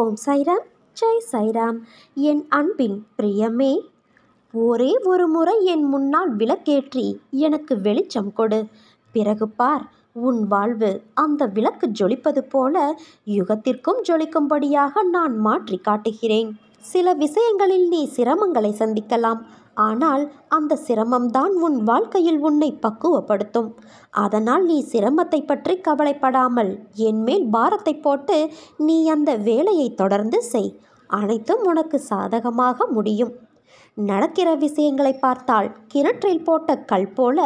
ஓம் சைராம் ஜெய் சைராம் என் அன்பின் பிரியமே ஒரே ஒரு முறை என் முன்னால் விளக்கேற்றி எனக்கு வெளிச்சம் கொடு பிறகு பார் உன் வாழ்வு அந்த விளக்கு ஜொலிப்பது போல யுகத்திற்கும் ஜொலிக்கும்படியாக நான் மாற்றி காட்டுகிறேன் சில விஷயங்களில் நீ சிரமங்களை சந்திக்கலாம் ஆனால் அந்த சிரமம்தான் உன் வாழ்க்கையில் உன்னை பக்குவப்படுத்தும் அதனால் நீ சிரமத்தை பற்றி கவலைப்படாமல் என்மேல் பாரத்தை போட்டு நீ அந்த வேலையை தொடர்ந்து செய் அனைத்தும் உனக்கு சாதகமாக முடியும் நடக்கிற விஷயங்களை பார்த்தால் கிணற்றில் போட்ட கல் போல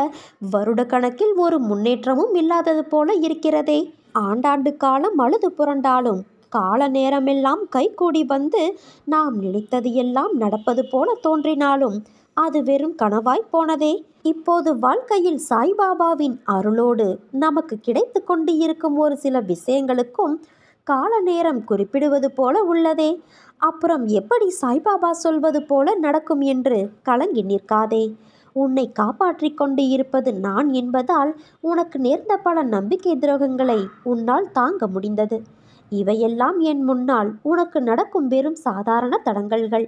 வருடக்கணக்கில் ஒரு முன்னேற்றமும் இல்லாதது போல இருக்கிறதே ஆண்டாண்டு காலம் அழுது புரண்டாலும் கால நேரமெல்லாம் கைகூடி வந்து நாம் நினைத்தது எல்லாம் நடப்பது போல தோன்றினாலும் அது வெறும் கனவாய் போனதே இப்போது வாழ்க்கையில் சாய்பாபாவின் அருளோடு நமக்கு கிடைத்து கொண்டு இருக்கும் ஒரு சில விஷயங்களுக்கும் கால நேரம் குறிப்பிடுவது போல உள்ளதே அப்புறம் எப்படி சாய்பாபா சொல்வது போல நடக்கும் என்று கலங்கி நிற்காதே உன்னை காப்பாற்றி கொண்டு இருப்பது நான் என்பதால் உனக்கு நேர்ந்த பல நம்பிக்கை துரோகங்களை உன்னால் தாங்க முடிந்தது இவையெல்லாம் என் முன்னால் உனக்கு நடக்கும் வெறும் சாதாரண தடங்கல்கள்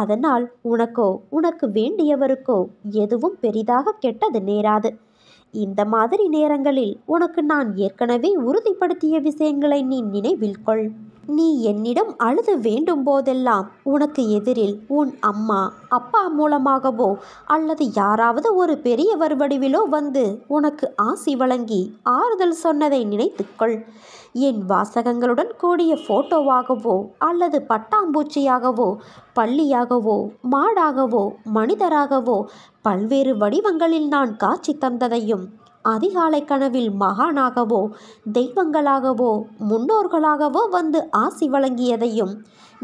அதனால் உனக்கோ உனக்கு வேண்டியவருக்கோ எதுவும் பெரிதாக கெட்டது நேராது இந்த மாதிரி நேரங்களில் உனக்கு நான் ஏற்கனவே உறுதிப்படுத்திய விஷயங்களை நீ நினைவில் கொள் நீ என்னிடம் அழுது வேண்டும் போதெல்லாம் உனக்கு எதிரில் உன் அம்மா அப்பா மூலமாகவோ அல்லது யாராவது ஒரு பெரியவர் வடிவிலோ வந்து உனக்கு ஆசி வழங்கி ஆறுதல் சொன்னதை நினைத்துக்கொள் என் வாசகங்களுடன் கூடிய ஃபோட்டோவாகவோ அல்லது பட்டாம்பூச்சியாகவோ பள்ளியாகவோ மாடாகவோ மனிதராகவோ பல்வேறு வடிவங்களில் நான் காட்சி தந்ததையும் அதிகாலை கனவில் மகானாகவோ தெய்வங்களாகவோ முன்னோர்களாகவோ வந்து ஆசி வழங்கியதையும்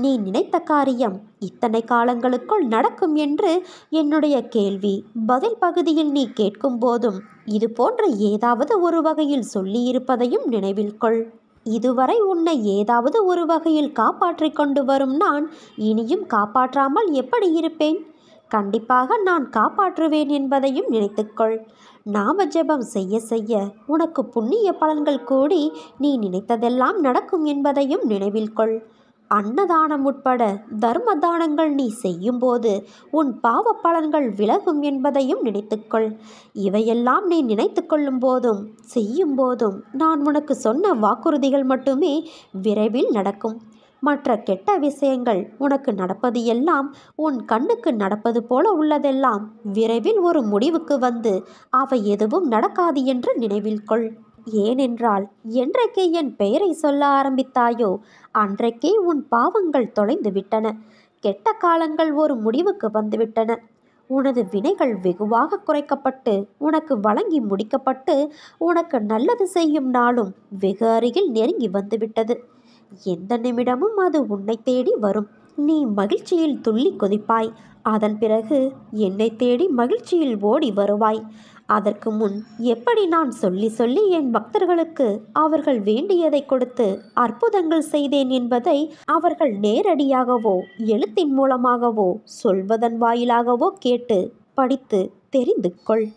நீ நினைத்த காரியம் இத்தனை காலங்களுக்குள் நடக்கும் என்று என்னுடைய கேள்வி பதில் பகுதியில் நீ கேட்கும் போதும் இது போன்ற ஏதாவது ஒரு வகையில் சொல்லியிருப்பதையும் நினைவில் கொள் இதுவரை உன்னை ஏதாவது ஒரு வகையில் காப்பாற்றிக் கொண்டு வரும் நான் இனியும் காப்பாற்றாமல் எப்படி இருப்பேன் கண்டிப்பாக நான் காப்பாற்றுவேன் என்பதையும் நினைத்துக்கொள் நாம ஜபம் செய்ய செய்ய உனக்கு புண்ணிய பலன்கள் கூடி நீ நினைத்ததெல்லாம் நடக்கும் என்பதையும் நினைவில் கொள் அன்னதானம் உட்பட தர்ம தானங்கள் நீ செய்யும்போது உன் பாவ பலன்கள் விலகும் என்பதையும் நினைத்துக்கொள் இவையெல்லாம் நீ நினைத்து கொள்ளும் போதும் செய்யும் போதும் நான் உனக்கு சொன்ன வாக்குறுதிகள் மட்டுமே விரைவில் நடக்கும் மற்ற கெட்ட விஷயங்கள் உனக்கு நடப்பது எல்லாம் உன் கண்ணுக்கு நடப்பது போல உள்ளதெல்லாம் விரைவில் ஒரு முடிவுக்கு வந்து அவை எதுவும் நடக்காது என்று நினைவில் கொள் ஏனென்றால் என்றைக்கே என் பெயரை சொல்ல ஆரம்பித்தாயோ அன்றைக்கே உன் பாவங்கள் தொலைந்து விட்டன கெட்ட காலங்கள் ஒரு முடிவுக்கு வந்துவிட்டன உனது வினைகள் வெகுவாக குறைக்கப்பட்டு உனக்கு வழங்கி முடிக்கப்பட்டு உனக்கு நல்லது செய்யும் நாளும் வெகு அருகில் நெருங்கி வந்துவிட்டது எந்த நிமிடமும் அது உன்னை தேடி வரும் நீ மகிழ்ச்சியில் துள்ளி கொதிப்பாய் அதன் பிறகு என்னை தேடி மகிழ்ச்சியில் ஓடி வருவாய் அதற்கு முன் எப்படி நான் சொல்லி சொல்லி என் பக்தர்களுக்கு அவர்கள் வேண்டியதை கொடுத்து அற்புதங்கள் செய்தேன் என்பதை அவர்கள் நேரடியாகவோ எழுத்தின் மூலமாகவோ சொல்வதன் வாயிலாகவோ கேட்டு படித்து தெரிந்து கொள்